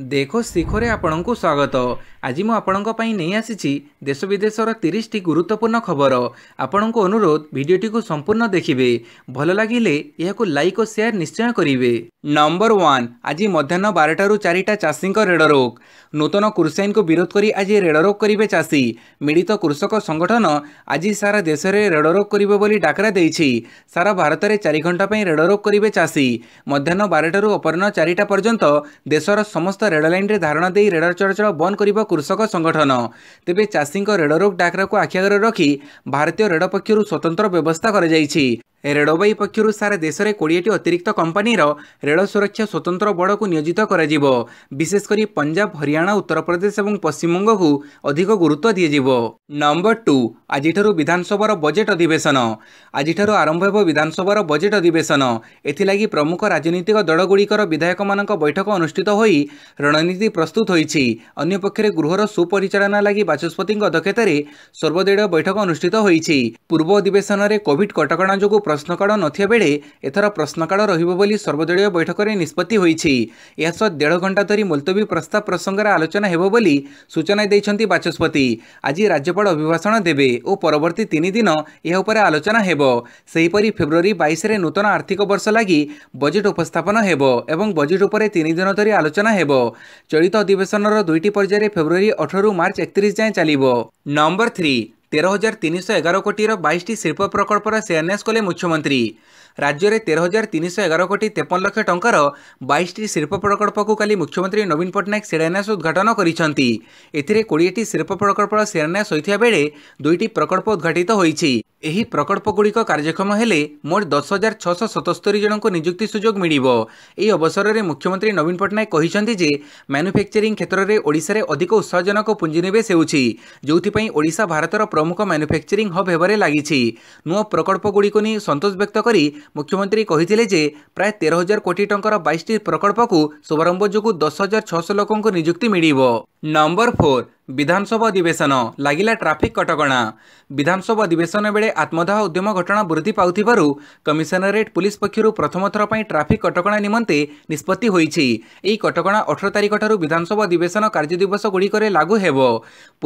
ଦେଖ ଶିଖରେ ଆପଣଙ୍କୁ ସ୍ୱାଗତ ଆଜି ମୁଁ ଆପଣଙ୍କ ପାଇଁ ନେଇ ଆସିଛି ଦେଶ ବିଦେଶର ତିରିଶଟି ଗୁରୁତ୍ୱପୂର୍ଣ୍ଣ ଖବର ଆପଣଙ୍କୁ ଅନୁରୋଧ ଭିଡ଼ିଓଟିକୁ ସମ୍ପୂର୍ଣ୍ଣ ଦେଖିବେ ଭଲ ଲାଗିଲେ ଏହାକୁ ଲାଇକ୍ ଓ ସେୟାର ନିଶ୍ଚୟ କରିବେ ନମ୍ବର ୱାନ୍ ଆଜି ମଧ୍ୟାହ୍ନ ବାରଟାରୁ ଚାରିଟା ଚାଷୀଙ୍କ ରେଡ଼ରୋକ୍ ନୂତନ କୃଷି ଆଇନକୁ ବିରୋଧ କରି ଆଜି ରେଡ଼ରୋକ୍ କରିବେ ଚାଷୀ ମିଳିତ କୃଷକ ସଂଗଠନ ଆଜି ସାରା ଦେଶରେ ରେଡ଼ରୋକ୍ କରିବ ବୋଲି ଡାକରା ଦେଇଛି ସାରା ଭାରତରେ ଚାରି ଘଣ୍ଟା ପାଇଁ ରେଡ଼ରୋକ୍ କରିବେ ଚାଷୀ ମଧ୍ୟାହ୍ନ ବାରଟାରୁ ଅପରାହ୍ନ ଚାରିଟା ପର୍ଯ୍ୟନ୍ତ ଦେଶର ସମସ୍ତ ସମସ୍ତ ରେଳ ଲାଇନ୍ରେ ଧାରଣା ଦେଇ ରେଳ ଚଳାଚଳ ବନ୍ଦ କରିବ କୃଷକ ସଂଗଠନ ତେବେ ଚାଷୀଙ୍କ ରେଳରୋଗ ଡାକରାକୁ ଆଖିଆଗରେ ରଖି ଭାରତୀୟ ରେଳ ପକ୍ଷରୁ ସ୍ୱତନ୍ତ୍ର ବ୍ୟବସ୍ଥା କରାଯାଇଛି ରେଳବାଇ ପକ୍ଷରୁ ସାରା ଦେଶରେ କୋଡ଼ିଏଟି ଅତିରିକ୍ତ କମ୍ପାନୀର ରେଳ ସୁରକ୍ଷା ସ୍ୱତନ୍ତ୍ର ବଳକୁ ନିୟୋଜିତ କରାଯିବ ବିଶେଷ କରି ପଞ୍ଜାବ ହରିୟାଣା ଉତ୍ତରପ୍ରଦେଶ ଏବଂ ପଶ୍ଚିମବଙ୍ଗକୁ ଅଧିକ ଗୁରୁତ୍ୱ ଦିଆଯିବ ନମ୍ବର ଟୁ ଆଜିଠାରୁ ବିଧାନସଭାର ବଜେଟ୍ ଅଧିବେଶନ ଆଜିଠାରୁ ଆରମ୍ଭ ହେବ ବିଧାନସଭାର ବଜେଟ୍ ଅଧିବେଶନ ଏଥିଲାଗି ପ୍ରମୁଖ ରାଜନୈତିକ ଦଳଗୁଡ଼ିକର ବିଧାୟକମାନଙ୍କ ବୈଠକ ଅନୁଷ୍ଠିତ ହୋଇ ରଣନୀତି ପ୍ରସ୍ତୁତ ହୋଇଛି ଅନ୍ୟପକ୍ଷରେ ଗୃହର ସୁପରିଚାଳନା ଲାଗି ବାଚସ୍ପତିଙ୍କ ଅଧ୍ୟକ୍ଷତାରେ ସର୍ବଦଳୀୟ ବୈଠକ ଅନୁଷ୍ଠିତ ହୋଇଛି ପୂର୍ବ ଅଧିବେଶନରେ କୋଭିଡ୍ କଟକଣା ଯୋଗୁଁ ପ୍ରଶ୍ନକାଳ ନଥିବା ବେଳେ ଏଥର ପ୍ରଶ୍ନକାଳ ରହିବ ବୋଲି ସର୍ବଦଳୀୟ ବୈଠକରେ ନିଷ୍ପତ୍ତି ହୋଇଛି ଏହାସହ ଦେଢ଼ ଘଣ୍ଟା ଧରି ମୁଲତବୀ ପ୍ରସ୍ତାବ ପ୍ରସଙ୍ଗରେ ଆଲୋଚନା ହେବ ବୋଲି ସୂଚନା ଦେଇଛନ୍ତି ବାଚସ୍ପତି ଆଜି ରାଜ୍ୟପାଳ ଅଭିଭାଷଣ ଦେବେ ଓ ପରବର୍ତ୍ତୀ ତିନି ଦିନ ଏହା ଉପରେ ଆଲୋଚନା ହେବ ସେହିପରି ଫେବୃୟାରୀ ବାଇଶରେ ନୂତନ ଆର୍ଥିକ ବର୍ଷ ଲାଗି ବଜେଟ୍ ଉପସ୍ଥାପନ ହେବ ଏବଂ ବଜେଟ୍ ଉପରେ ତିନି ଦିନ ଧରି ଆଲୋଚନା ହେବ ଚଳିତ ଅଧିବେଶନର ଦୁଇଟି ପର୍ଯ୍ୟାୟରେ ଫେବୃୟାରୀ ଅଠରରୁ ମାର୍ଚ୍ଚ ଏକତିରିଶ ଯାଏଁ ଚାଲିବ ନମ୍ବର ଥ୍ରୀ তের হাজার তিনশো এগারো কোটির বাইশটি শিল্প প্রকল্পর শিলান্যাস কলে মুখ্যমন্ত্রী রাজ্যের তের হাজার তিনশো এগারো কোটি তেপন লক্ষ টঙ্কার বাইশটি শিল্প প্রকল্পকু কালি মুখ্যমন্ত্রী নবীন পট্টনাক শিলান্যাস উদ্ঘাটন করেছেন এতে কোড়িয়েটি শিল্প প্রকল্পর শিলান্যাস হয়ে বেড়ে দুইটি প্রকল্প উদ্ঘাটিত হয়েছে ଏହି ପ୍ରକଳ୍ପଗୁଡ଼ିକ କାର୍ଯ୍ୟକ୍ଷମ ହେଲେ ମୋଟ ଦଶ ହଜାର ଛଅଶହ ସତସ୍ତରୀ ଜଣଙ୍କୁ ନିଯୁକ୍ତି ସୁଯୋଗ ମିଳିବ ଏହି ଅବସରରେ ମୁଖ୍ୟମନ୍ତ୍ରୀ ନବୀନ ପଟ୍ଟନାୟକ କହିଛନ୍ତି ଯେ ମ୍ୟାନୁଫ୍ୟାକ୍ଚରିଂ କ୍ଷେତ୍ରରେ ଓଡ଼ିଶାରେ ଅଧିକ ଉତ୍ସାହଜନକ ପୁଞ୍ଜିନିବେଶ ହେଉଛି ଯେଉଁଥିପାଇଁ ଓଡ଼ିଶା ଭାରତର ପ୍ରମୁଖ ମ୍ୟାନୁଫ୍ୟାକ୍ଚରିଂ ହବ୍ ହେବାରେ ଲାଗିଛି ନୂଆ ପ୍ରକଳ୍ପଗୁଡ଼ିକୁ ନେଇ ସନ୍ତୋଷ ବ୍ୟକ୍ତ କରି ମୁଖ୍ୟମନ୍ତ୍ରୀ କହିଥିଲେ ଯେ ପ୍ରାୟ ତେର ହଜାର କୋଟି ଟଙ୍କାର ବାଇଶଟି ପ୍ରକଳ୍ପକୁ ଶୁଭାରମ୍ଭ ଯୋଗୁଁ ଦଶ ହଜାର ଛଅଶହ ଲୋକଙ୍କୁ ନିଯୁକ୍ତି ମିଳିବ ନମ୍ବର ଫୋର୍ ବିଧାନସଭା ଅଧିବେଶନ ଲାଗିଲା ଟ୍ରାଫିକ୍ କଟକଣା ବିଧାନସଭା ଅଧିବେଶନ ବେଳେ ଆତ୍ମଦାହ ଉଦ୍ୟମ ଘଟଣା ବୃଦ୍ଧି ପାଉଥିବାରୁ କମିଶନରେଟ୍ ପୁଲିସ୍ ପକ୍ଷରୁ ପ୍ରଥମଥର ପାଇଁ ଟ୍ରାଫିକ୍ କଟକଣା ନିମନ୍ତେ ନିଷ୍ପତ୍ତି ହୋଇଛି ଏହି କଟକଣା ଅଠର ତାରିଖଠାରୁ ବିଧାନସଭା ଅଧିବେଶନ କାର୍ଯ୍ୟଦିବସଗୁଡ଼ିକରେ ଲାଗୁ ହେବ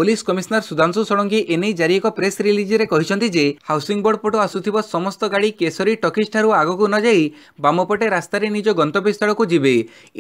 ପୁଲିସ୍ କମିଶନର ସୁଧାଂଶୁ ଷଡ଼ଙ୍ଗୀ ଏନେଇ ଜାରି ଏକ ପ୍ରେସ୍ ରିଲିଜ୍ରେ କହିଛନ୍ତି ଯେ ହାଉସିଂ ବୋର୍ଡ ପଟୁ ଆସୁଥିବା ସମସ୍ତ ଗାଡ଼ି କେଶରୀ ଟକିଜ୍ଠାରୁ ଆଗକୁ ନ ଯାଇ ବାମପଟେ ରାସ୍ତାରେ ନିଜ ଗନ୍ତବ୍ୟସ୍ଥଳକୁ ଯିବେ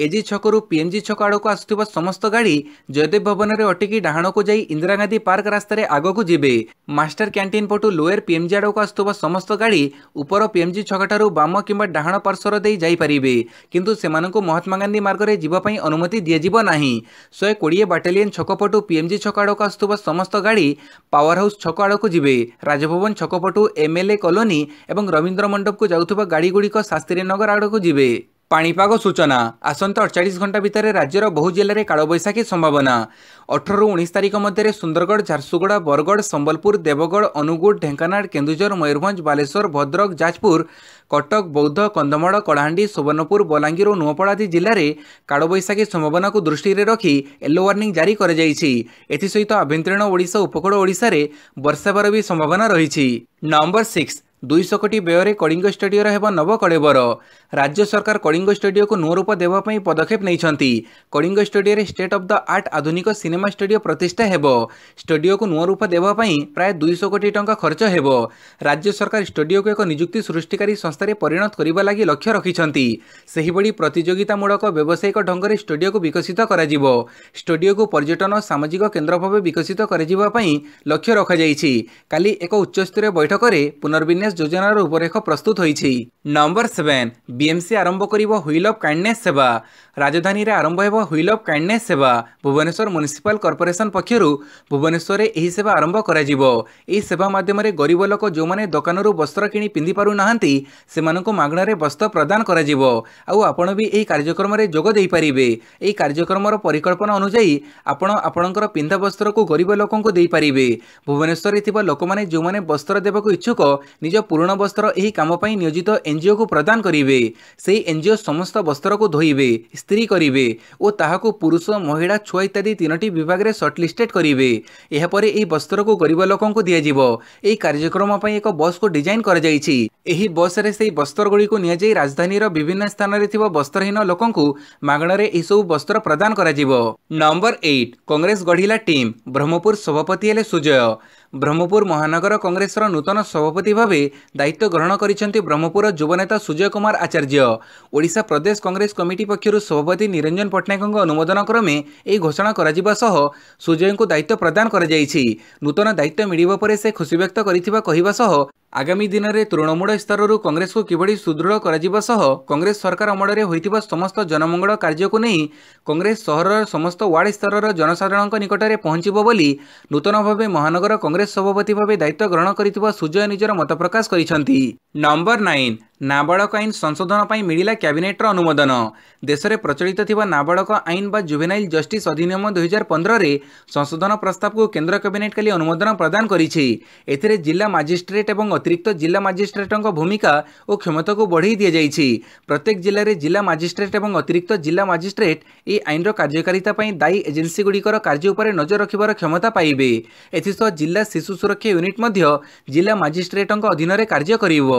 ଏଜି ଛକରୁ ପିଏମ୍ଜି ଛକ ଆଡ଼କୁ ଆସୁଥିବା ସମସ୍ତ ଗାଡ଼ି ଜୟଦେବ ଭବନରେ ଅଟକି ଡାହାଣକୁ ଯାଇ ଇନ୍ଦିରା ଗାନ୍ଧୀ ପାର୍କ ରାସ୍ତାରେ ଆଗକୁ ଯିବେ ମାଷ୍ଟର କ୍ୟାଣ୍ଟିନ୍ ପଟୁ ଲୋୟର ପିଏମ୍ଜି ଆଡ଼କୁ ଆସୁଥିବା ସମସ୍ତ ଗାଡ଼ି ଉପର ପିଏମ୍ଜି ଛକଠାରୁ ବାମ କିମ୍ବା ଡାହାଣ ପାର୍ଶ୍ୱର ଦେଇ ଯାଇପାରିବେ କିନ୍ତୁ ସେମାନଙ୍କୁ ମହାତ୍ମା ଗାନ୍ଧୀ ମାର୍ଗରେ ଯିବା ପାଇଁ ଅନୁମତି ଦିଆଯିବ ନାହିଁ ଶହେ କୋଡ଼ିଏ ବାଟାଲିୟନ ଛକ ପଟୁ ପିଏମ୍ଜି ଛକ ଆଡ଼କୁ ଆସୁଥିବା ସମସ୍ତ ଗାଡ଼ି ପାୱାର ହାଉସ୍ ଛକ ଆଡ଼କୁ ଯିବେ ରାଜଭବନ ଛକ ପଟୁ ଏମ୍ଏଲ୍ଏ କଲୋନି ଏବଂ ରବୀନ୍ଦ୍ର ମଣ୍ଡପକୁ ଯାଉଥିବା ଗାଡ଼ିଗୁଡ଼ିକ ଶାସ୍ତ୍ରୀନଗର ଆଡ଼କୁ ଯିବେ ପାଣିପାଗ ସୂଚନା ଆସନ୍ତା ଅଠଚାଳିଶ ଘଣ୍ଟା ଭିତରେ ରାଜ୍ୟର ବହୁ ଜିଲ୍ଲାରେ କାଳବୈଶାଖୀ ସମ୍ଭାବନା ଅଠରରୁ ଉଣେଇଶ ତାରିଖ ମଧ୍ୟରେ ସୁନ୍ଦରଗଡ଼ ଝାରସୁଗୁଡ଼ା ବରଗଡ଼ ସମ୍ବଲପୁର ଦେବଗଡ଼ ଅନୁଗୁଳ ଢେଙ୍କାନାଳ କେନ୍ଦୁଝର ମୟୂରଭଞ୍ଜ ବାଲେଶ୍ୱର ଭଦ୍ରକ ଯାଜପୁର କଟକ ବୌଦ୍ଧ କନ୍ଧମାଳ କଳାହାଣ୍ଡି ସୁବର୍ଣ୍ଣପୁର ବଲାଙ୍ଗୀର ଓ ନୂଆପଡ଼ା ଆଦି ଜିଲ୍ଲାରେ କାଳବୈଶାଖୀ ସମ୍ଭାବନାକୁ ଦୃଷ୍ଟିରେ ରଖି ୟେଲୋ ୱାର୍ଣ୍ଣିଂ ଜାରି କରାଯାଇଛି ଏଥିସହିତ ଆଭ୍ୟନ୍ତରୀଣ ଓଡ଼ିଶା ଉପକୂଳ ଓଡ଼ିଶାରେ ବର୍ଷା ହେବାର ବି ସମ୍ଭାବନା ରହିଛି ନମ୍ବର ସିକ୍ସ ଦୁଇଶହ କୋଟି ବ୍ୟୟରେ କଳିଙ୍ଗ ଷ୍ଟାଡିଓର ହେବ ନବ କଳେବର ରାଜ୍ୟ ସରକାର କଳିଙ୍ଗ ଷ୍ଟାଡିଓକୁ ନୂଆ ରୂପ ଦେବା ପାଇଁ ପଦକ୍ଷେପ ନେଇଛନ୍ତି କଳିଙ୍ଗ ଷ୍ଟାଡିଓରେ ଷ୍ଟେଟ୍ ଅଫ୍ ଦ ଆର୍ଟ ଆଧୁନିକ ସିନେମା ଷ୍ଟାଡିଓ ପ୍ରତିଷ୍ଠା ହେବ ଷ୍ଟାଡିଓକୁ ନୂଆ ରୂପ ଦେବା ପାଇଁ ପ୍ରାୟ ଦୁଇଶହ କୋଟି ଟଙ୍କା ଖର୍ଚ୍ଚ ହେବ ରାଜ୍ୟ ସରକାର ଷ୍ଟାଡିଓକୁ ଏକ ନିଯୁକ୍ତି ସୃଷ୍ଟିକାରୀ ସଂସ୍ଥାରେ ପରିଣତ କରିବା ଲାଗି ଲକ୍ଷ୍ୟ ରଖିଛନ୍ତି ସେହିଭଳି ପ୍ରତିଯୋଗିତାମୂଳକ ବ୍ୟବସାୟିକ ଢଙ୍ଗରେ ଷ୍ଟୁଡିଓକୁ ବିକଶିତ କରାଯିବ ଷ୍ଟୁଡିଓକୁ ପର୍ଯ୍ୟଟନ ସାମାଜିକ କେନ୍ଦ୍ର ଭାବେ ବିକଶିତ କରାଯିବା ପାଇଁ ଲକ୍ଷ୍ୟ ରଖାଯାଇଛି କାଲି ଏକ ଉଚ୍ଚସ୍ତରୀୟ ବୈଠକରେ ପୁନର୍ବିନ୍ୟାସ যোজনার রূপরেখ প্রস্তুত হয়েছে নম্বর সেভেন বিএমসি আরম্ভ করব হুইল অফ কাইন্ডনেস সেবা রাজধানীরে আরম্ভ হব হুইল অফ কাইন্ডনেস সেবা ভুবনেশ্বর মুনিসিপাল কর্পোরেসন পক্ষর ভুবনেশ্বরে এই সেবা আরম্ভ করা এই সেবা মাধ্যমে গরিব লোক যে দোকানর বস্ত্র কিনি পিধি পু না সে মাগণার বস্ত্র প্রদান করা আপন বি এই কার্যক্রমে যোগ দিয়ে এই কার্যক্রমর পরিকল্পনা অনুযায়ী আপন আপনার পিধা বস্ত্রক গরিব লোক দিয়ে ভুবনেশ্বরে থাকা লোক যে বস্ত্র দেওয়া ইচ্ছুক নিজ ପୁରୁଣ ବସ୍ତ୍ର ଏହି କାମ ପାଇଁ ନିୟୋଜିତ ଏନ୍ଜିଓକୁ ପ୍ରଦାନ କରିବେ ସେହି ଏନ୍ଜିଓ ସମସ୍ତ ବସ୍ତ୍ରକୁ ଧୋଇବେ ସ୍ତ୍ରୀ କରିବେ ଓ ତାହାକୁ ପୁରୁଷ ମହିଳା ଛୁଆ ଇତ୍ୟାଦି ତିନୋଟି ବିଭାଗରେ ସର୍ଟଲିଷ୍ଟେଡ୍ କରିବେ ଏହାପରେ ଏହି ବସ୍ତ୍ରକୁ ଗରିବ ଲୋକଙ୍କୁ ଦିଆଯିବ ଏହି କାର୍ଯ୍ୟକ୍ରମ ପାଇଁ ଏକ ବସ୍କୁ ଡିଜାଇନ୍ କରାଯାଇଛି ଏହି ବସ୍ରେ ସେହି ବସ୍ତ୍ରଗୁଡ଼ିକୁ ନିଆଯାଇ ରାଜଧାନୀର ବିଭିନ୍ନ ସ୍ଥାନରେ ଥିବା ବସ୍ତ୍ରହୀନ ଲୋକଙ୍କୁ ମାଗଣାରେ ଏହିସବୁ ବସ୍ତ୍ର ପ୍ରଦାନ କରାଯିବ ନମ୍ବର ଏଇଟ୍ କଂଗ୍ରେସ ଗଢ଼ିଲା ଟିମ୍ ବ୍ରହ୍ମପୁର ସଭାପତି ହେଲେ ସୁଜୟ ବ୍ରହ୍ମପୁର ମହାନଗର କଂଗ୍ରେସର ନୂତନ ସଭାପତି ଭାବେ ଦାୟିତ୍ୱ ଗ୍ରହଣ କରିଛନ୍ତି ବ୍ରହ୍ମପୁରର ଯୁବନେତା ସୁଜୟ କୁମାର ଆଚାର୍ଯ୍ୟ ଓଡ଼ିଶା ପ୍ରଦେଶ କଂଗ୍ରେସ କମିଟି ପକ୍ଷରୁ ସଭାପତି ନିରଞ୍ଜନ ପଟ୍ଟନାୟକଙ୍କ ଅନୁମୋଦନ କ୍ରମେ ଏହି ଘୋଷଣା କରାଯିବା ସହ ସୁଜୟଙ୍କୁ ଦାୟିତ୍ୱ ପ୍ରଦାନ କରାଯାଇଛି ନୂତନ ଦାୟିତ୍ୱ ମିଳିବା ପରେ ସେ ଖୁସିବ୍ୟକ୍ତ କରିଥିବା କହିବା ସହ ଆଗାମୀ ଦିନରେ ତୃଣମୂଳ ସ୍ତରରୁ କଂଗ୍ରେସକୁ କିଭଳି ସୁଦୃଢ଼ କରାଯିବା ସହ କଂଗ୍ରେସ ସରକାର ଅମଳରେ ହୋଇଥିବା ସମସ୍ତ ଜନମଙ୍ଗଳ କାର୍ଯ୍ୟକୁ ନେଇ କଂଗ୍ରେସ ସହରର ସମସ୍ତ ୱାର୍ଡ଼ ସ୍ତରର ଜନସାଧାରଣଙ୍କ ନିକଟରେ ପହଞ୍ଚିବ ବୋଲି ନୂତନ ଭାବେ ମହାନଗର କଂଗ୍ରେସ ସଭାପତି ଭାବେ ଦାୟିତ୍ୱ ଗ୍ରହଣ କରିଥିବା ସୁଜୟ ନିଜର ମତ ପ୍ରକାଶ କରିଛନ୍ତି ନମ୍ବର ନାଇନ୍ ନାବାଳକ ଆଇନ ସଂଶୋଧନ ପାଇଁ ମିଳିଲା କ୍ୟାବିନେଟ୍ର ଅନୁମୋଦନ ଦେଶରେ ପ୍ରଚଳିତ ଥିବା ନାବାଳକ ଆଇନ ବା ଜୁଭେନାଇଲ୍ ଜଷ୍ଟିସ୍ ଅଧିନିୟମ ଦୁଇହଜାର ପନ୍ଦରରେ ସଂଶୋଧନ ପ୍ରସ୍ତାବକୁ କେନ୍ଦ୍ର କ୍ୟାବିନେଟ୍ କାଲି ଅନୁମୋଦନ ପ୍ରଦାନ କରିଛି ଏଥିରେ ଜିଲ୍ଲା ମାଜିଷ୍ଟ୍ରେଟ୍ ଏବଂ ଅତିରିକ୍ତ ଜିଲ୍ଲା ମାଜିଷ୍ଟ୍ରେଟ୍ଙ୍କ ଭୂମିକା ଓ କ୍ଷମତାକୁ ବଢ଼ାଇ ଦିଆଯାଇଛି ପ୍ରତ୍ୟେକ ଜିଲ୍ଲାରେ ଜିଲ୍ଲା ମାଜିଷ୍ଟ୍ରେଟ୍ ଏବଂ ଅତିରିକ୍ତ ଜିଲ୍ଲା ମାଜିଷ୍ଟ୍ରେଟ୍ ଏହି ଆଇନର କାର୍ଯ୍ୟକାରିତା ପାଇଁ ଦାୟୀ ଏଜେନ୍ସିଗୁଡ଼ିକର କାର୍ଯ୍ୟ ଉପରେ ନଜର ରଖିବାର କ୍ଷମତା ପାଇବେ ଏଥିସହ ଜିଲ୍ଲା ଶିଶୁ ସୁରକ୍ଷା ୟୁନିଟ୍ ମଧ୍ୟ ଜିଲ୍ଲା ମାଜିଷ୍ଟ୍ରେଟ୍ଙ୍କ ଅଧୀନରେ କାର୍ଯ୍ୟ କରିବ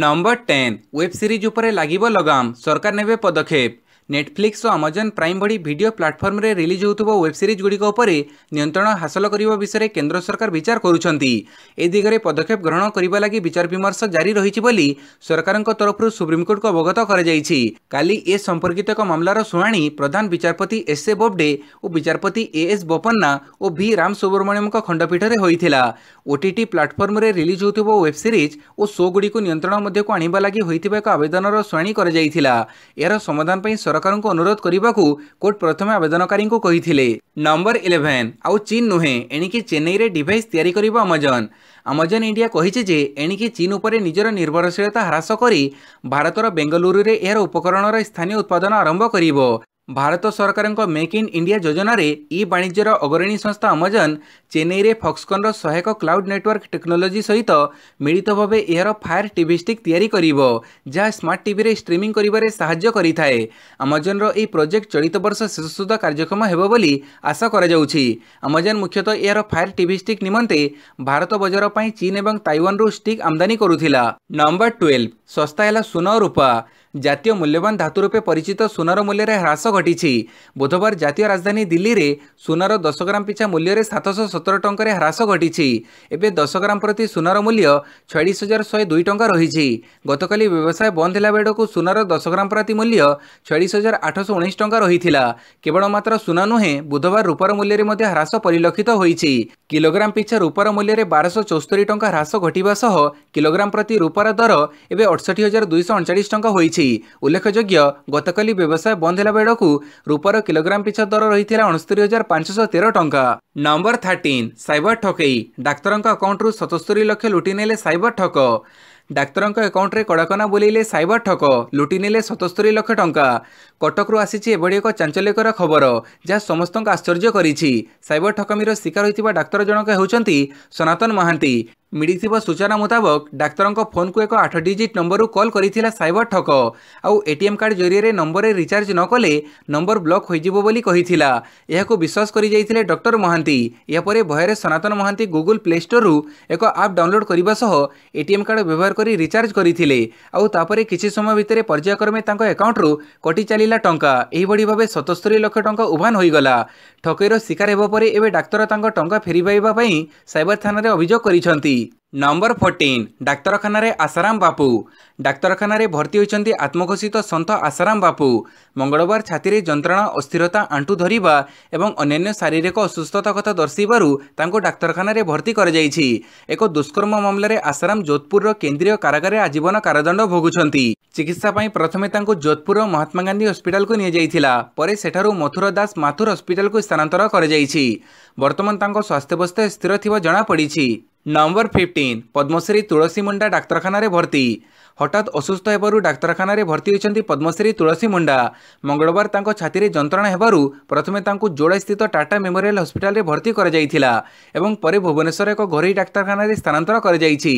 ନମ୍ବର ଟେନ୍ ୱେବ୍ ସିରିଜ୍ ଉପରେ ଲାଗିବ ଲଗାମ ସରକାର ନେବେ ପଦକ୍ଷେପ ନେଟଫ୍ଲିକ୍ସ ଓ ଆମାଜନ୍ ପ୍ରାଇମ୍ ଭଳି ଭିଡ଼ିଓ ପ୍ଲାଟଫର୍ମରେ ରିଲିଜ୍ ହେଉଥିବା ୱେବ୍ ସିରିଜ୍ଗୁଡ଼ିକ ଉପରେ ନିୟନ୍ତ୍ରଣ ହାସଲ କରିବା ବିଷୟରେ କେନ୍ଦ୍ର ସରକାର ବିଚାର କରୁଛନ୍ତି ଏ ଦିଗରେ ପଦକ୍ଷେପ ଗ୍ରହଣ କରିବା ଲାଗି ବିଚାର ବିମର୍ଶ ଜାରି ରହିଛି ବୋଲି ସରକାରଙ୍କ ତରଫରୁ ସୁପ୍ରିମକୋର୍ଟକୁ ଅବଗତ କରାଯାଇଛି କାଲି ଏ ସମ୍ପର୍କିତ ଏକ ମାମଲାର ଶୁଣାଣି ପ୍ରଧାନ ବିଚାରପତି ଏସ୍ ଏ ବୋବ୍ଡେ ଓ ବିଚାରପତି ଏ ଏସ୍ ବୋପନ୍ନା ଓ ଭି ରାମ ସୁବ୍ରମଣ୍ୟମଙ୍କ ଖଣ୍ଡପୀଠରେ ହୋଇଥିଲା ଓଟିଟି ପ୍ଲାଟଫର୍ମରେ ରିଲିଜ୍ ହେଉଥିବା ୱେବ୍ ସିରିଜ୍ ଓ ଶୋ ଗୁଡ଼ିକୁ ନିୟନ୍ତ୍ରଣ ମଧ୍ୟକୁ ଆଣିବା ଲାଗି ହୋଇଥିବା ଏକ ଆବେଦନର ଶୁଣାଣି କରାଯାଇଥିଲା ଏହାର ସମାଧାନ ପାଇଁ ସରକାର ସରକାରଙ୍କୁ ଅନୁରୋଧ କରିବାକୁ କୋର୍ଟ ପ୍ରଥମେ ଆବେଦନକାରୀଙ୍କୁ କହିଥିଲେ ନମ୍ବର ଇଲେଭେନ୍ ଆଉ ଚୀନ୍ ନୁହେଁ ଏଣିକି ଚେନ୍ନାଇରେ ଡିଭାଇସ୍ ତିଆରି କରିବ ଆମାଜନ୍ ଆମାଜନ୍ ଇଣ୍ଡିଆ କହିଛି ଯେ ଏଣିକି ଚୀନ୍ ଉପରେ ନିଜର ନିର୍ଭରଶୀଳତା ହ୍ରାସ କରି ଭାରତର ବେଙ୍ଗଲୁରୁରେ ଏହାର ଉପକରଣର ସ୍ଥାନୀୟ ଉତ୍ପାଦନ ଆରମ୍ଭ କରିବ ଭାରତ ସରକାରଙ୍କ ମେକ୍ ଇନ୍ ଇଣ୍ଡିଆ ଯୋଜନାରେ ଇ ବାଣିଜ୍ୟର ଅଗ୍ରଣୀ ସଂସ୍ଥା ଆମାଜନ୍ ଚେନ୍ନାଇରେ ଫକ୍ସକନ୍ର ସହାୟକ କ୍ଲାଉଡ୍ ନେଟୱାର୍କ ଟେକ୍ନୋଲୋଜି ସହିତ ମିଳିତ ଭାବେ ଏହାର ଫାୟାର ଟିଭି ଷ୍ଟିକ୍ ତିଆରି କରିବ ଯାହା ସ୍ମାର୍ଟ ଟିଭିରେ ଷ୍ଟ୍ରିମିଂ କରିବାରେ ସାହାଯ୍ୟ କରିଥାଏ ଆମାଜନ୍ର ଏହି ପ୍ରୋଜେକ୍ଟ ଚଳିତ ବର୍ଷ ଶେଷ ସୁଦ୍ଧା କାର୍ଯ୍ୟକ୍ଷମ ହେବ ବୋଲି ଆଶା କରାଯାଉଛି ଆମାଜନ୍ ମୁଖ୍ୟତଃ ଏହାର ଫାୟାର ଟିଭି ଷ୍ଟିକ୍ ନିମନ୍ତେ ଭାରତ ବଜାର ପାଇଁ ଚୀନ୍ ଏବଂ ତାଇୱାନରୁ ଷ୍ଟିକ୍ ଆମଦାନୀ କରୁଥିଲା ନମ୍ବର ଟୁଏଲ୍ଭ ଶସ୍ତା ହେଲା ସୁନ ରୂପା ଜାତୀୟ ମୂଲ୍ୟବାନ ଧାତୁ ରୂପେ ପରିଚିତ ସୁନାର ମୂଲ୍ୟରେ ହ୍ରାସ ଘଟିଛି ବୁଧବାର ଜାତୀୟ ରାଜଧାନୀ ଦିଲ୍ଲୀରେ ସୁନାର ଦଶ ଗ୍ରାମ ପିଛା ମୂଲ୍ୟରେ ସାତଶହ ସତର ଟଙ୍କାରେ ହ୍ରାସ ଘଟିଛି ଏବେ ଦଶ ଗ୍ରାମ ପ୍ରତି ସୁନାର ମୂଲ୍ୟ ଛୟାଳିଶ ହଜାର ଶହେ ଦୁଇ ଟଙ୍କା ରହିଛି ଗତକାଲି ବ୍ୟବସାୟ ବନ୍ଦ ହେଲା ବେଳକୁ ସୁନାର ଦଶ ଗ୍ରାମ ପ୍ରତି ମୂଲ୍ୟ ଛୟାଳିଶ ହଜାର ଆଠଶହ ଉଣେଇଶ ଟଙ୍କା ରହିଥିଲା କେବଳ ମାତ୍ର ସୁନା ନୁହେଁ ବୁଧବାର ରୂପାର ମୂଲ୍ୟରେ ମଧ୍ୟ ହ୍ରାସ ପରିଲକ୍ଷିତ ହୋଇଛି କିଲୋଗ୍ରାମ ପିଛା ରୂପାର ମୂଲ୍ୟରେ ବାରଶହ ଚଉସ୍ତରୀ ଟଙ୍କା ହ୍ରାସ ଘଟିବା ସହ କିଲୋଗ୍ରାମ ପ୍ରତି ରୂପାର ଦର ଏବେ ଅଠଷଠି ହଜାର ଦୁଇଶହ ଅଣଚାଳିଶ ଟଙ୍କା ହୋଇଛି ଉଲ୍ଲେଖଯୋଗ୍ୟ ଗତକାଲି ବ୍ୟବସାୟ ବନ୍ଦ ହେଲା ବେଳକୁ ରୂପାର କିଲୋଗ୍ରାମ ପିଛା ଦର ରହିଥିଲା ଅଣସ୍ତରୀ ହଜାର ପାଞ୍ଚଶହ ତେର ଟଙ୍କା ନମ୍ବର ଥାର୍ଟିନ୍ ସାଇବର ଠକେଇ ଡାକ୍ତରଙ୍କ ଆକାଉଣ୍ଟରୁ ସତସ୍ତରୀ ଲକ୍ଷ ଲୁଟି ନେଲେ ସାଇବର ଠକ ଡାକ୍ତରଙ୍କ ଆକାଉଣ୍ଟରେ କଡ଼କନା ବୁଲେଇଲେ ସାଇବର ଠକ ଲୁଟି ନେଲେ ସତସ୍ତରୀ ଲକ୍ଷ ଟଙ୍କା କଟକରୁ ଆସିଛି ଏଭଳି ଏକ ଚାଞ୍ଚଲ୍ୟକର ଖବର ଯାହା ସମସ୍ତଙ୍କୁ ଆଶ୍ଚର୍ଯ୍ୟ କରିଛି ସାଇବର ଠକମିର ଶିକାର ହୋଇଥିବା ଡାକ୍ତର ଜଣକ ହେଉଛନ୍ତି ସନାତନ ମହାନ୍ତି ମିଳିଥିବା ସୂଚନା ମୁତାବକ ଡାକ୍ତରଙ୍କ ଫୋନକୁ ଏକ ଆଠ ଡିଜିଟ୍ ନମ୍ବରରୁ କଲ୍ କରିଥିଲା ସାଇବର ଠକ ଆଉ ଏଟିଏମ୍ କାର୍ଡ ଜରିଆରେ ନମ୍ବରରେ ରିଚାର୍ଜ ନକଲେ ନମ୍ବର ବ୍ଲକ୍ ହୋଇଯିବ ବୋଲି କହିଥିଲା ଏହାକୁ ବିଶ୍ୱାସ କରିଯାଇଥିଲେ ଡକ୍ଟର ମହାନ୍ତି ଏହାପରେ ଭୟରେ ସନାତନ ମହାନ୍ତି ଗୁଗୁଲ ପ୍ଲେ ଷ୍ଟୋରରୁ ଏକ ଆପ୍ ଡାଉନଲୋଡ୍ କରିବା ସହ ଏଟିଏମ୍ କାର୍ଡ ବ୍ୟବହାର କରି ରିଚାର୍ଜ କରିଥିଲେ ଆଉ ତାପରେ କିଛି ସମୟ ଭିତରେ ପର୍ଯ୍ୟାୟକ୍ରମେ ତାଙ୍କ ଆକାଉଣ୍ଟରୁ କଟି ଚାଲିଲା ମିଳିଲା ଟଙ୍କା ଏହିଭଳି ଭାବେ ସତସ୍ତରୀ ଲକ୍ଷ ଟଙ୍କା ଉଭାନ ହୋଇଗଲା ଠକେଇର ଶିକାର ହେବା ପରେ ଏବେ ଡାକ୍ତର ତାଙ୍କ ଟଙ୍କା ଫେରିପାଇବା ପାଇଁ ସାଇବର ଥାନାରେ ଅଭିଯୋଗ କରିଛନ୍ତି ନମ୍ବର ଫୋର୍ଟିନ୍ ଡାକ୍ତରଖାନାରେ ଆଶାରାମ ବାପୁ ଡାକ୍ତରଖାନାରେ ଭର୍ତ୍ତି ହୋଇଛନ୍ତି ଆତ୍ମଘୋଷିତ ସନ୍ତ ଆଶାରାମ ବାପୁ ମଙ୍ଗଳବାର ଛାତିରେ ଯନ୍ତ୍ରଣା ଅସ୍ଥିରତା ଆଣ୍ଠୁ ଧରିବା ଏବଂ ଅନ୍ୟାନ୍ୟ ଶାରୀରିକ ଅସୁସ୍ଥତା କଥା ଦର୍ଶିବାରୁ ତାଙ୍କୁ ଡାକ୍ତରଖାନାରେ ଭର୍ତ୍ତି କରାଯାଇଛି ଏକ ଦୁଷ୍କର୍ମ ମାମଲାରେ ଆଶାରାମ ଯୋଧପୁରର କେନ୍ଦ୍ରୀୟ କାରାଗାରରେ ଆଜୀବନ କାରାଦଣ୍ଡ ଭୋଗୁଛନ୍ତି ଚିକିତ୍ସା ପାଇଁ ପ୍ରଥମେ ତାଙ୍କୁ ଯୋଧପୁରର ମହାତ୍ମା ଗାନ୍ଧୀ ହସ୍ପିଟାଲକୁ ନିଆଯାଇଥିଲା ପରେ ସେଠାରୁ ମଥୁର ଦାସ ମାଥୁର ହସ୍ପିଟାଲକୁ ସ୍ଥାନାନ୍ତର କରାଯାଇଛି ବର୍ତ୍ତମାନ ତାଙ୍କ ସ୍ୱାସ୍ଥ୍ୟବସ୍ଥା ସ୍ଥିର ଥିବା ଜଣାପଡ଼ିଛି ନମ୍ବର ଫିଫ୍ଟିନ୍ ପଦ୍ମଶ୍ରୀ ତୁଳସୀ ମୁଣ୍ଡା ଡାକ୍ତରଖାନାରେ ଭର୍ତ୍ତି হঠাৎ অসুস্থ ହେବାରୁ ଡାକ୍ତରଖାନାରେ ଭର୍ତ୍ତି ହୋଇଛନ୍ତି ପଦ୍ମଶ୍ରୀ ତୁଳସୀ ମୁଣ୍ଡା ମଙ୍ଗଳବାର ତାଙ୍କ ଛାତିରେ ଯନ୍ତ୍ରଣା ହେବାରୁ ପ୍ରଥମେ ତାଙ୍କୁ ଯୋଡ଼ାସ୍ଥିତ ଟାଟା ମେମୋରିଆଲ ହସ୍ପିଟାଲରେ ଭର୍ତ୍ତି କରାଯାଇଥିଲା ଏବଂ ପରେ ଭୁବନେଶ୍ୱର ଏକ ଘରୋଇ ଡାକ୍ତରଖାନାରେ ସ୍ଥାନାନ୍ତର କରାଯାଇଛି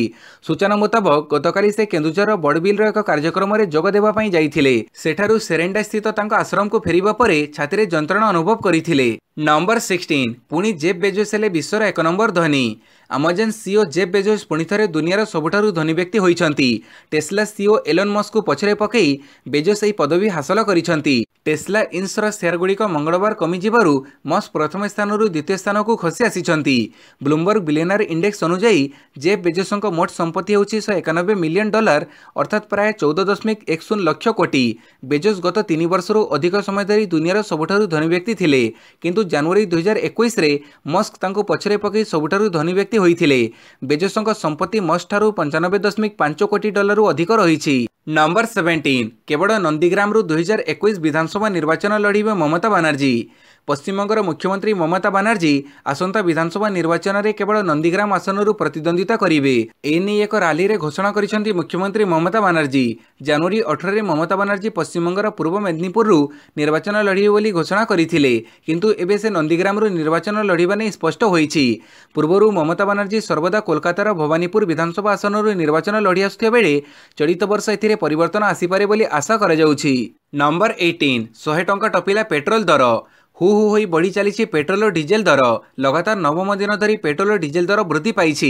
ସୂଚନା ମୁତାବକ ଗତକାଲି ସେ କେନ୍ଦୁଝର ବଡ଼ବିଲର ଏକ କାର୍ଯ୍ୟକ୍ରମରେ ଯୋଗ ଦେବା ପାଇଁ ଯାଇଥିଲେ ସେଠାରୁ ସେରେଣ୍ଡାସ୍ଥିତ ତାଙ୍କ ଆଶ୍ରମକୁ ଫେରିବା ପରେ ଛାତିରେ ଯନ୍ତ୍ରଣା ଅନୁଭବ କରିଥିଲେ ନମ୍ବର ସିକ୍ସଟିନ୍ ପୁଣି ଜେବ୍ ବେଜୋସ୍ ହେଲେ ବିଶ୍ୱର ଏକ ନମ୍ବର ଧନୀ ଆମାଜନ୍ ସିଓ ଜେବ୍ ବେଜୋସ୍ ପୁଣିଥରେ ଦୁନିଆର ସବୁଠାରୁ ଧନୀ ବ୍ୟକ୍ତି ହୋଇଛନ୍ତି ଟେସ୍ଲା टेस् सिओ एलो मस्कु पछाइ बेजोस य पदवी हासल गरिन्छ टेस्ला इन्स र सेयरगुडि मङ्गलबार कमिजु मथम स्थान द्वितीय स्थानको खसिआसि ब्लुमबर्ग बलेनर इण्डेक्स अनुसार जे बेजोस मोट सम्पत्ति हुन्छ शानब्बे मिलियन डलर अर्थात् प्रायः चौध दशमिक एक बेजोस गत तिन वर्षहरू अधिक समय धरि दुनियाँ र धनी व्यक्ति थिए की दुई हजार एकैशा मस्क पछे पके सबुठु धनी व्यक्ति हुेजोस सम्पत्ति मस्क ठु पानब्बे दशमिक पाँच कोटि डलरु ଅଧିକ ରହିଛି ନମ୍ବର ସେଭେଣ୍ଟିନ୍ କେବଳ ନନ୍ଦୀଗ୍ରାମରୁ ଦୁଇହଜାର ଏକୋଇଶ ବିଧାନସଭା ନିର୍ବାଚନ ଲଢ଼ିବେ ମମତା ବାନାର୍ଜୀ ପଶ୍ଚିମବଙ୍ଗର ମୁଖ୍ୟମନ୍ତ୍ରୀ ମମତା ବାନାର୍ଜୀ ଆସନ୍ତା ବିଧାନସଭା ନିର୍ବାଚନରେ କେବଳ ନନ୍ଦୀଗ୍ରାମ ଆସନରୁ ପ୍ରତିଦ୍ୱନ୍ଦ୍ୱିତା କରିବେ ଏ ନେଇ ଏକ ରାଲିରେ ଘୋଷଣା କରିଛନ୍ତି ମୁଖ୍ୟମନ୍ତ୍ରୀ ମମତା ବାନାର୍ଜୀ ଜାନୁଆରୀ ଅଠରରେ ମମତା ବାନାର୍ଜୀ ପଶ୍ଚିମବଙ୍ଗର ପୂର୍ବ ମେଦିନୀପୁରରୁ ନିର୍ବାଚନ ଲଢ଼ିବେ ବୋଲି ଘୋଷଣା କରିଥିଲେ କିନ୍ତୁ ଏବେ ସେ ନନ୍ଦୀଗ୍ରାମରୁ ନିର୍ବାଚନ ଲଢ଼ିବା ନେଇ ସ୍ପଷ୍ଟ ହୋଇଛି ପୂର୍ବରୁ ମମତା ବାନାର୍ଜୀ ସର୍ବଦା କୋଲକାତାର ଭବାନୀପୁର ବିଧାନସଭା ଆସନରୁ ନିର୍ବାଚନ ଲଢ଼ି ଆସୁଥିବା ବେଳେ ଚଳିତ ବର୍ଷ ଏଥିରେ ପରିବର୍ତ୍ତନ ଆସିପାରେ ବୋଲି ଆଶା କରାଯାଉଛି ନମ୍ବର ଏଇଟିନ୍ ଶହେ ଟଙ୍କା ଟପିଲା ପେଟ୍ରୋଲ ଦର ହୁ ହୁ ହୋଇ ବଢ଼ି ଚାଲିଛି ପେଟ୍ରୋଲ ଓ ଡିଜେଲ ଦର ଲଗାତାର ନବମ ଦିନ ଧରି ପେଟ୍ରୋଲ ଓ ଡିଜେଲ ଦର ବୃଦ୍ଧି ପାଇଛି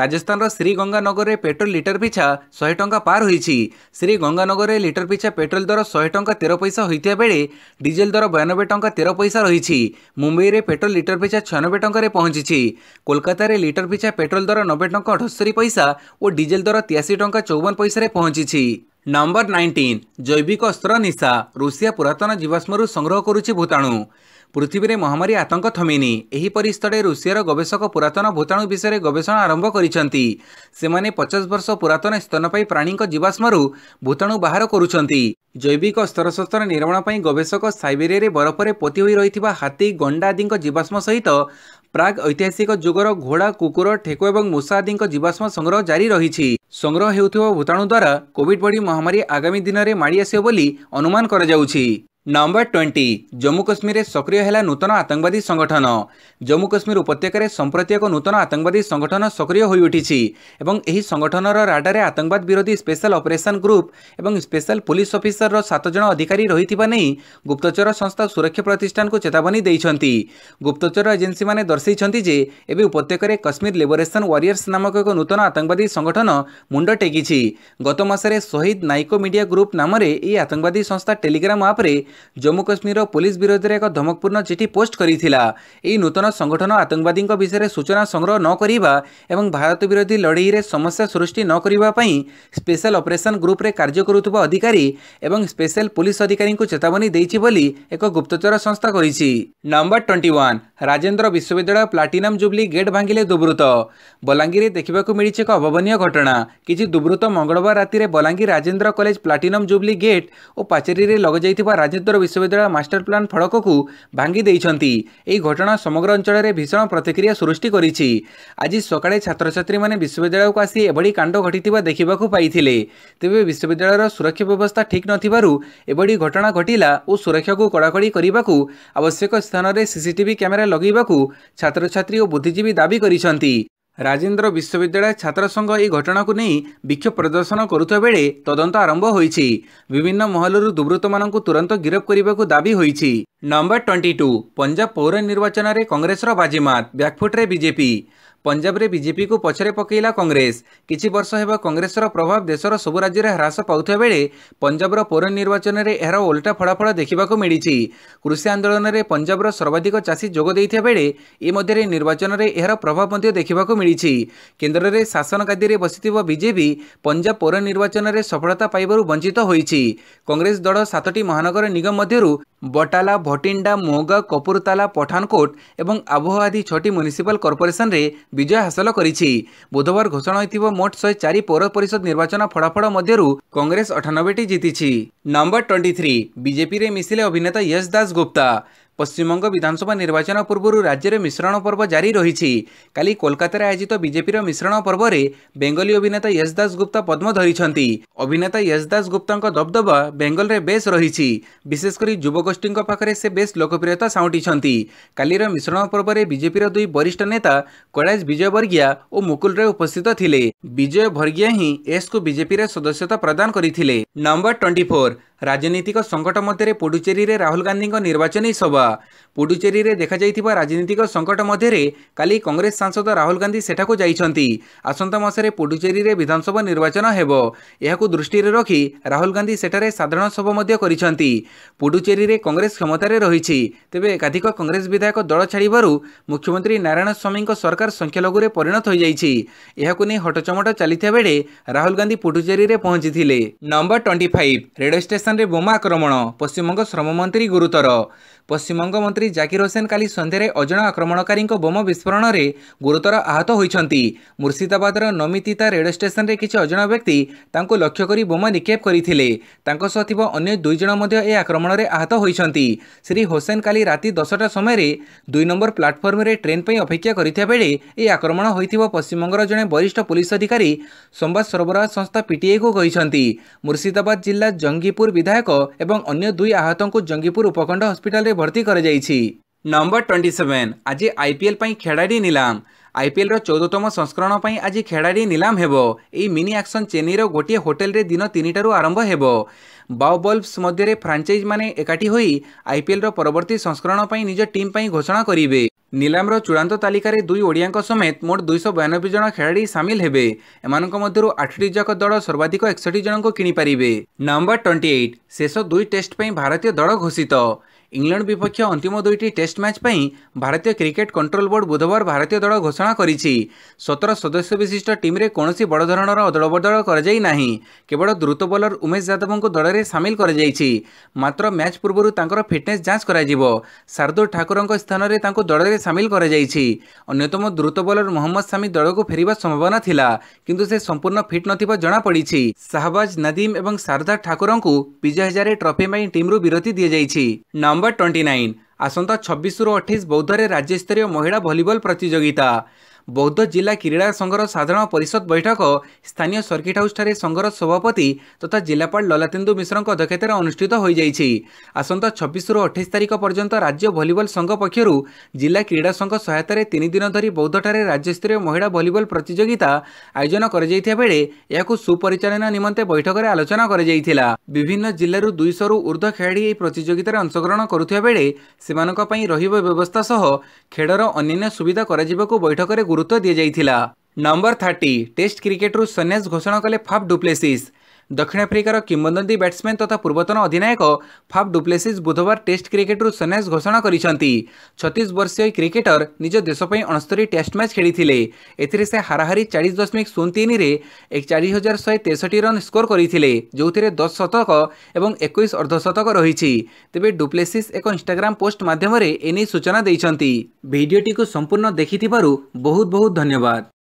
ରାଜସ୍ଥାନର ଶ୍ରୀଗଙ୍ଗାନଗରରେ ପେଟ୍ରୋଲ ଲିଟର ପିଛା ଶହେ ଟଙ୍କା ପାର ହୋଇଛି ଶ୍ରୀଗଙ୍ଗାନଗରରେ ଲିଟର ପିଛା ପେଟ୍ରୋଲ ଦର ଶହେ ଟଙ୍କା ତେର ପଇସା ହୋଇଥିବା ବେଳେ ଡିଜେଲ ଦର ବୟାନବେ ଟଙ୍କା ତେର ପଇସା ରହିଛି ମୁମ୍ବାଇରେ ପେଟ୍ରୋଲ ଲିଟର ପିଛା ଛୟାନବେ ଟଙ୍କାରେ ପହଞ୍ଚିଛି କୋଲକାତାରେ ଲିଟର ପିଛା ପେଟ୍ରୋଲ ଦର ନବେ ଟଙ୍କା ଅଠସ୍ତରୀ ପଇସା ଓ ଡିଜେଲ ଦର ତେୟାଅଶୀ ଟଙ୍କା ଚଉବନ ପଇସାରେ ପହଞ୍ଚିଛି ନମ୍ବର ନାଇଣ୍ଟିନ୍ ଜୈବିକ ଅସ୍ତ୍ର ନିଶା ରୁଷିଆ ପୁରାତନ ଜୀବାଶ୍ମରୁ ସଂଗ୍ରହ କରୁଛି ଭୂତାଣୁ ପୃଥିବୀରେ ମହାମାରୀ ଆତଙ୍କ ଥମିନି ଏହିପରି ସ୍ଥଳେ ରୁଷିଆର ଗବେଷକ ପୁରାତନ ଭୂତାଣୁ ବିଷୟରେ ଗବେଷଣା ଆରମ୍ଭ କରିଛନ୍ତି ସେମାନେ ପଚାଶ ବର୍ଷ ପୁରାତନ ସ୍ତନପାୟୀ ପ୍ରାଣୀଙ୍କ ଜୀବାଶ୍ମରୁ ଭୂତାଣୁ ବାହାର କରୁଛନ୍ତି ଜୈବିକ ଅସ୍ତ୍ରଶସ୍ତ୍ର ନିର୍ମାଣ ପାଇଁ ଗବେଷକ ସାଇବେରିଆରେ ବରଫରେ ପୋତି ହୋଇ ରହିଥିବା ହାତୀ ଗଣ୍ଡା ଆଦିଙ୍କ ଜୀବାଶ୍ମ ସହିତ ପ୍ରାଗ୍ ଐତିହାସିକ ଯୁଗର ଘୋଡ଼ା କୁକୁର ଠେକୁ ଏବଂ ମୂଷା ଆଦିଙ୍କ ଜୀବାଶ୍ମ ସଂଗ୍ରହ ଜାରି ରହିଛି ସଂଗ୍ରହ ହେଉଥିବା ଭୂତାଣୁ ଦ୍ୱାରା କୋଭିଡ୍ ବଡ଼ି ମହାମାରୀ ଆଗାମୀ ଦିନରେ ମାଡ଼ି ଆସିବ ବୋଲି ଅନୁମାନ କରାଯାଉଛି ନମ୍ବର ଟ୍ୱେଣ୍ଟି ଜମ୍ମୁ କାଶ୍ମୀରରେ ସକ୍ରିୟ ହେଲା ନୂତନ ଆତଙ୍କବାଦୀ ସଂଗଠନ ଜମ୍ମୁ କାଶ୍ମୀର ଉପତ୍ୟକାରେ ସମ୍ପ୍ରତି ଏକ ନୂତନ ଆତଙ୍କବାଦୀ ସଂଗଠନ ସକ୍ରିୟ ହୋଇଉଠିଛି ଏବଂ ଏହି ସଂଗଠନର ରାଡାରେ ଆତଙ୍କବାଦ ବିରୋଧୀ ସ୍ପେଶାଲ ଅପରେସନ୍ ଗ୍ରୁପ୍ ଏବଂ ସ୍ପେଶାଲ ପୁଲିସ୍ ଅଫିସରର ସାତ ଜଣ ଅଧିକାରୀ ରହିଥିବା ନେଇ ଗୁପ୍ତଚର ସଂସ୍ଥା ସୁରକ୍ଷା ପ୍ରତିଷ୍ଠାନକୁ ଚେତାବନୀ ଦେଇଛନ୍ତି ଗୁପ୍ତଚର ଏଜେନ୍ସିମାନେ ଦର୍ଶାଇଛନ୍ତି ଯେ ଏବେ ଉପତ୍ୟକାରେ କାଶ୍ମୀର ଲିବରେସନ୍ ୱାରିୟର୍ସ ନାମକ ଏକ ନୂତନ ଆତଙ୍କବାଦୀ ସଂଗଠନ ମୁଣ୍ଡ ଟେକିଛି ଗତ ମାସରେ ଶହୀଦ ନାଇକୋ ମିଡିଆ ଗ୍ରୁପ୍ ନାମରେ ଏହି ଆତଙ୍କବାଦୀ ସଂସ୍ଥା ଟେଲିଗ୍ରାମ ଆପ୍ରେ ଜମ୍ମୁ କାଶ୍ମୀରର ପୋଲିସ ବିରୋଧରେ ଏକ ଧମକପୂର୍ଣ୍ଣ ଚିଠି ପୋଷ୍ଟ କରିଥିଲା ଏହି ନୂତନ ସଂଗଠନ ଆତଙ୍କବାଦୀଙ୍କ ବିଷୟରେ ସୂଚନା ସଂଗ୍ରହ ନ କରିବା ଏବଂ ଭାରତ ବିରୋଧୀ ଲଢ଼େଇରେ ସମସ୍ୟା ସୃଷ୍ଟି ନ କରିବା ପାଇଁ ସ୍ପେଶାଲ ଅପରେସନ ଗ୍ରୁପରେ କାର୍ଯ୍ୟ କରୁଥିବା ଅଧିକାରୀ ଏବଂ ସ୍ପେଶାଲ ପୋଲିସ ଅଧିକାରୀଙ୍କୁ ଚେତାବନୀ ଦେଇଛି ବୋଲି ଏକ ଗୁପ୍ତଚର ସଂସ୍ଥା କହିଛି ନମ୍ବର ଟ୍ୱେଣ୍ଟି ୱାନ୍ ରାଜେନ୍ଦ୍ର ବିଶ୍ୱବିଦ୍ୟାଳୟ ପ୍ଲାଟିନମ୍ ଜୁବ୍ଲି ଗେଟ୍ ଭାଙ୍ଗିଲେ ଦୁର୍ବୃତ୍ତ ବଲାଙ୍ଗୀରରେ ଦେଖିବାକୁ ମିଳିଛି ଏକ ଅଭାବନୀୟ ଘଟଣା କିଛି ଦୁର୍ବୃତ୍ତ ମଙ୍ଗଳବାର ରାତିରେ Balangir Rajendra college platinum jubilee gate ଓ ପାଚେରୀରେ ଲଗାଯାଇଥିବା ରାଜେନ୍ଦ୍ର ପୂର୍ବୋତ୍ତର ବିଶ୍ୱବିଦ୍ୟାଳୟ ମାଷ୍ଟର ପ୍ଲାନ୍ ଫଳକକୁ ଭାଙ୍ଗି ଦେଇଛନ୍ତି ଏହି ଘଟଣା ସମଗ୍ର ଅଞ୍ଚଳରେ ଭୀଷଣ ପ୍ରତିକ୍ରିୟା ସୃଷ୍ଟି କରିଛି ଆଜି ସକାଳେ ଛାତ୍ରଛାତ୍ରୀମାନେ ବିଶ୍ୱବିଦ୍ୟାଳୟକୁ ଆସି ଏଭଳି କାଣ୍ଡ ଘଟିଥିବା ଦେଖିବାକୁ ପାଇଥିଲେ ତେବେ ବିଶ୍ୱବିଦ୍ୟାଳୟର ସୁରକ୍ଷା ବ୍ୟବସ୍ଥା ଠିକ୍ ନଥିବାରୁ ଏଭଳି ଘଟଣା ଘଟିଲା ଓ ସୁରକ୍ଷାକୁ କଡ଼ାକଡ଼ି କରିବାକୁ ଆବଶ୍ୟକ ସ୍ଥାନରେ ସିସିଟିଭି କ୍ୟାମେରା ଲଗାଇବାକୁ ଛାତ୍ରଛାତ୍ରୀ ଓ ବୁଦ୍ଧିଜୀବୀ ଦାବି କରିଛନ୍ତି ରାଜେନ୍ଦ୍ର ବିଶ୍ୱବିଦ୍ୟାଳୟ ଛାତ୍ର ସଂଘ ଏହି ଘଟଣାକୁ ନେଇ ବିକ୍ଷୋଭ ପ୍ରଦର୍ଶନ କରୁଥିବା ବେଳେ ତଦନ୍ତ ଆରମ୍ଭ ହୋଇଛି ବିଭିନ୍ନ ମହଲରୁ ଦୁର୍ବୃତ୍ତମାନଙ୍କୁ ତୁରନ୍ତ ଗିରଫ କରିବାକୁ ଦାବି ହୋଇଛି ନମ୍ବର ଟ୍ୱେଣ୍ଟି ଟୁ ପଞ୍ଜାବ ପୌର ନିର୍ବାଚନରେ କଂଗ୍ରେସର ବାଜିମାତ ବ୍ୟାକ୍ଫୁଟ୍ରେ ବିଜେପି ପଞ୍ଜାବରେ ବିଜେପିକୁ ପଛରେ ପକାଇଲା କଂଗ୍ରେସ କିଛି ବର୍ଷ ହେବ କଂଗ୍ରେସର ପ୍ରଭାବ ଦେଶର ସବୁ ରାଜ୍ୟରେ ହ୍ରାସ ପାଉଥିବା ବେଳେ ପଞ୍ଜାବର ପୌର ନିର୍ବାଚନରେ ଏହାର ଓଲଟା ଫଳାଫଳ ଦେଖିବାକୁ ମିଳିଛି କୃଷି ଆନ୍ଦୋଳନରେ ପଞ୍ଜାବର ସର୍ବାଧିକ ଚାଷୀ ଯୋଗ ଦେଇଥିବା ବେଳେ ଏ ମଧ୍ୟରେ ନିର୍ବାଚନରେ ଏହାର ପ୍ରଭାବ ମଧ୍ୟ ଦେଖିବାକୁ ମିଳିଛି କେନ୍ଦ୍ରରେ ଶାସନ ଗାଦିରେ ବସିଥିବା ବିଜେପି ପଞ୍ଜାବ ପୌର ନିର୍ବାଚନରେ ସଫଳତା ପାଇବାରୁ ବଞ୍ଚିତ ହୋଇଛି କଂଗ୍ରେସ ଦଳ ସାତଟି ମହାନଗର ନିଗମ ମଧ୍ୟରୁ বটালা ভটিন্ডা মোগা কপুরতালা পঠানকোট এবং আবহাওয়া আদি ছটি মিউনিসিপাল কর্পোরেশনরে বিজয় হাসল করেছে বুধবার ঘোষণা হয়েছিল মোট শহে চারি পৌর পরিষদ নির্বাচন ফলাফল মধ্যে কংগ্রেস অঠানবেটি জিতিছি নম্বর টোয়েন্টি থ্রি বিজেপি মিশিলে অভিনেতা যশ দাস গুপ্তা পশ্চিমবঙ্গ বিধানসভা নির্বাচন পূর্ব রাজ্যের মিশ্রণ পর্ব জারি রয়েছে কালি কলকাতায় আয়োজিত বিজেপির মিশ্রণ পর্বরে বেঙ্গলি অভিনেতা ইয়েশ দাস গুপ্তা পদ্ম ধরিছেন অভিনেতা ইয়েশ দাস গুপ্তাঙ্ক দবদবা বেঙ্গলের বেশ রয়েছে বিশেষ করে যুবগোষ্ঠী পাখে সে বেশ লোকপ্রিয়তা সাউটিছেন কালির মিশ্রণ পর্বরে বিজেপির দুই বরিষ্ঠ নেতা কৈলাশ বিজয় বর্গিয়া ও মুকুলরে উপস্থিত লে বিজয় বর্গিয়া হি এসু বিজেপির সদস্যতা প্রদান করে নম্বর টোয়েন্টি ফোর ରାଜନୈତିକ ସଙ୍କଟ ମଧ୍ୟରେ ପୁଡୁଚେରୀରେ ରାହୁଲ ଗାନ୍ଧୀଙ୍କ ନିର୍ବାଚନୀ ସଭା ପୁଡୁଚେରୀରେ ଦେଖାଯାଇଥିବା ରାଜନୈତିକ ସଙ୍କଟ ମଧ୍ୟରେ କାଲି କଂଗ୍ରେସ ସାଂସଦ ରାହୁଲ ଗାନ୍ଧୀ ସେଠାକୁ ଯାଇଛନ୍ତି ଆସନ୍ତା ମାସରେ ପୁଡୁଚେରୀରେ ବିଧାନସଭା ନିର୍ବାଚନ ହେବ ଏହାକୁ ଦୃଷ୍ଟିରେ ରଖି ରାହୁଲ ଗାନ୍ଧୀ ସେଠାରେ ସାଧାରଣ ସଭା ମଧ୍ୟ କରିଛନ୍ତି ପୁଡୁଚେରୀରେ କଂଗ୍ରେସ କ୍ଷମତାରେ ରହିଛି ତେବେ ଏକାଧିକ କଂଗ୍ରେସ ବିଧାୟକ ଦଳ ଛାଡ଼ିବାରୁ ମୁଖ୍ୟମନ୍ତ୍ରୀ ନାରାୟଣ ସ୍ୱାମୀଙ୍କ ସରକାର ସଂଖ୍ୟାଲଘୁରେ ପରିଣତ ହୋଇଯାଇଛି ଏହାକୁ ନେଇ ହଟଚମଟ ଚାଲିଥିବା ବେଳେ ରାହୁଲ ଗାନ୍ଧୀ ପୁଡୁଚେରୀରେ ପହଞ୍ଚିଥିଲେ ନମ୍ବର ଟ୍ୱେଣ୍ଟି ଫାଇଭ୍ ରେଡ଼ିଓ ଷ୍ଟେସନରେ ବୋମା ଆକ୍ରମଣ ପଶ୍ଚିମବଙ୍ଗ ଶ୍ରମମନ୍ତ୍ରୀ ଗୁରୁତର ପଶ୍ଚିମବଙ୍ଗ ମନ୍ତ୍ରୀ ଜାକିର ହୋସେନ କାଲି ସନ୍ଧ୍ୟାରେ ଅଜଣା ଆକ୍ରମଣକାରୀଙ୍କ ବୋମା ବିସ୍ଫୋରଣରେ ଗୁରୁତର ଆହତ ହୋଇଛନ୍ତି ମୁର୍ସିଦାବାଦର ନମିତିତା ରେଳ ଷ୍ଟେସନରେ କିଛି ଅଜଣା ବ୍ୟକ୍ତି ତାଙ୍କୁ ଲକ୍ଷ୍ୟ କରି ବୋମା ନିକ୍ଷେପ କରିଥିଲେ ତାଙ୍କ ସହ ଥିବା ଅନ୍ୟ ଦୁଇ ଜଣ ମଧ୍ୟ ଏହି ଆକ୍ରମଣରେ ଆହତ ହୋଇଛନ୍ତି ଶ୍ରୀ ହୋସେନ କାଲି ରାତି ଦଶଟା ସମୟରେ ଦୁଇ ନମ୍ବର ପ୍ଲାଟଫର୍ମରେ ଟ୍ରେନ୍ ପାଇଁ ଅପେକ୍ଷା କରିଥିବା ବେଳେ ଏହି ଆକ୍ରମଣ ହୋଇଥିବା ପଶ୍ଚିମବଙ୍ଗର ଜଣେ ବରିଷ୍ଠ ପୁଲିସ ଅଧିକାରୀ ସମ୍ବାଦ ସରବରାହ ସଂସ୍ଥା ପିଟିଆଇକୁ କହିଛନ୍ତି ମୁର୍ସିଦାବାଦ ଜିଲ୍ଲା ଜଙ୍ଗିପୁର ବିଧାୟକ ଏବଂ ଅନ୍ୟ ଦୁଇ ଆହତଙ୍କୁ ଜଙ୍ଗିପୁର ଉପଖଣ୍ଡ ହସ୍ପିଟାଲରେ ভর্তি করাযাইছি নম্বর টোয়েন্টি সেভেন আজ আইপিএল পাই খেড়াড়ি নিলাম আইপিএল চৌদতম সংস্করণ পাই আজ খেড়াড়ি নিলাম হব এই মিনি আকশন চেন্নাইর গোটিয়ে হোটেলে দিন তিনটার আরম্ভ হব বাও বল্বস মধ্যে ফ্রাঞ্চাইজ মানে একাঠি হয়ে আইপিএল পরবর্তী সংস্করণ পাই নিজ টিম পাই ঘোষণা করবে নিলামর চূড়ান্ত তালিকার দুই ওড়িয়া সমেত মোট দুইশ বয়ানব্বই জন খেলাড়ি সামিল হবে এমন মধ্যে আঠটি যাক দল সর্বাধিক একষট্টি জনক কিপারে নম্বর টোয়েন্টি এইট শেষ দুই টেস্ট পাই ভারতীয় দল ঘোষিত ইংল্যান্ড বিপক্ষ অন্তিম দুইটি টেস্ট ম্যাচ পাই ভারতীয় ক্রিকেট কন্ট্রোল বোর্ড বুধবার ভারতীয় দল ঘোষণা করেছে সতেরো সদস্য বিশিষ্ট টিমে কৌশি বড় ধরনের অদলবদল করা যাই না কেবল দ্রুত বোলর উমেশ যাদব দলের সামিল করা যাইছি মাত্র ম্যাচ পূর্ব তাঁর ফিটনেস যাঞ্চ করা শারদুল ঠাকুর স্থানরে তাঁর দলের সামিল করা যাইছি অন্যতম দ্রুত বোলর মহম্মদ সামি দলক ফেরবা সম্ভাবনা লা কিন্তু সে সম্পূর্ণ ফিট নপড়ি শাহবাজ নদীম এবং শারদা ঠাকুর বিজয় হাজারে ট্রফি পাই টিম্রু বিরতি দিয়ে যাই নাম ନମ୍ବର ଟ୍ୱେଣ୍ଟି ନାଇନ୍ ଆସନ୍ତା ଛବିଶରୁ ଅଠେଇଶ ବୌଦ୍ଧରେ ରାଜ୍ୟସ୍ତରୀୟ ମହିଳା ଭଲିବଲ୍ ପ୍ରତିଯୋଗିତା ବୌଦ୍ଧ ଜିଲ୍ଲା କ୍ରୀଡ଼ା ସଂଘର ସାଧାରଣ ପରିଷଦ ବୈଠକ ସ୍ଥାନୀୟ ସର୍କିଟ ହାଉସ୍ଠାରେ ସଂଘର ସଭାପତି ତଥା ଜିଲ୍ଲାପାଳ ଲଲାତେନ୍ଦୁ ମିଶ୍ରଙ୍କ ଅଧ୍ୟକ୍ଷତାରେ ଅନୁଷ୍ଠିତ ହୋଇଯାଇଛି ଆସନ୍ତା ଛବିଶରୁ ଅଠେଇଶ ତାରିଖ ପର୍ଯ୍ୟନ୍ତ ରାଜ୍ୟ ଭଲିବଲ ସଂଘ ପକ୍ଷରୁ ଜିଲ୍ଲା କ୍ରୀଡ଼ା ସଂଘ ସହାୟତାରେ ତିନି ଦିନ ଧରି ବୌଦ୍ଧଠାରେ ରାଜ୍ୟସ୍ତରୀୟ ମହିଳା ଭଲିବଲ ପ୍ରତିଯୋଗିତା ଆୟୋଜନ କରାଯାଇଥିବା ବେଳେ ଏହାକୁ ସୁପରିଚାଳନା ନିମନ୍ତେ ବୈଠକରେ ଆଲୋଚନା କରାଯାଇଥିଲା ବିଭିନ୍ନ ଜିଲ୍ଲାରୁ ଦୁଇଶହରୁ ଉର୍ଦ୍ଧ୍ୱ ଖେଳାଳି ଏହି ପ୍ରତିଯୋଗିତାରେ ଅଂଶଗ୍ରହଣ କରୁଥିବା ବେଳେ ସେମାନଙ୍କ ପାଇଁ ରହିବା ବ୍ୟବସ୍ଥା ସହ ଖେଳର ଅନ୍ୟାନ୍ୟ ସୁବିଧା କରାଯିବାକୁ ବୈଠକରେ ଗୁରୁତ୍ୱ ଦିଆଯାଇଥିଲା ନମ୍ବର ଥାର୍ଟି ଟେଷ୍ଟ କ୍ରିକେଟ୍ରୁ ସନ୍ନ୍ୟାସ ଘୋଷଣା କଲେ ଫାଫ୍ ଡୁପ୍ଲେସିସ୍ ଦକ୍ଷିଣ ଆଫ୍ରିକାର କିମ୍ବଦନ୍ତୀ ବ୍ୟାଟ୍ସମ୍ୟାନ୍ ତଥା ପୂର୍ବତନ ଅଧିନାୟକ ଫାଫ୍ ଡୁପ୍ଲେସିସ୍ ବୁଧବାର ଟେଷ୍ଟ କ୍ରିକେଟ୍ରୁ ସନ୍ନ୍ୟାସ ଘୋଷଣା କରିଛନ୍ତି ଛତିଶ ବର୍ଷୀୟ କ୍ରିକେଟର ନିଜ ଦେଶ ପାଇଁ ଅଣସ୍ତରୀ ଟେଷ୍ଟ ମ୍ୟାଚ୍ ଖେଳିଥିଲେ ଏଥିରେ ସେ ହାରାହାରି ଚାଳିଶ ଦଶମିକ ଶୂନ ତିନିରେ ଚାରି ହଜାର ଶହେ ତେଷଠି ରନ୍ ସ୍କୋର କରିଥିଲେ ଯେଉଁଥିରେ ଦଶ ଶତକ ଏବଂ ଏକୋଇଶ ଅର୍ଦ୍ଧଶତକ ରହିଛି ତେବେ ଡୁପ୍ଲେସିସ୍ ଏକ ଇନ୍ଷ୍ଟାଗ୍ରାମ ପୋଷ୍ଟ ମାଧ୍ୟମରେ ଏନେଇ ସୂଚନା ଦେଇଛନ୍ତି ଭିଡ଼ିଓଟିକୁ ସମ୍ପୂର୍ଣ୍ଣ ଦେଖିଥିବାରୁ ବହୁତ ବହୁତ ଧନ୍ୟବାଦ